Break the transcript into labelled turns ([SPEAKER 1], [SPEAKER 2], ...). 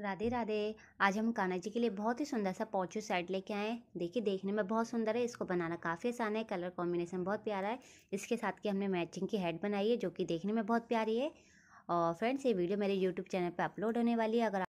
[SPEAKER 1] राधे राधे आज हम कान्हा जी के लिए बहुत ही सुंदर सा पॉचू सेट लेके आए हैं देखिए देखने में बहुत सुंदर है इसको बनाना काफ़ी आसान है कलर कॉम्बिनेशन बहुत प्यारा है इसके साथ की हमने मैचिंग की हेड बनाई है जो कि देखने में बहुत प्यारी है और फ्रेंड्स ये वीडियो मेरे यूट्यूब चैनल पर अपलोड होने वाली है अगर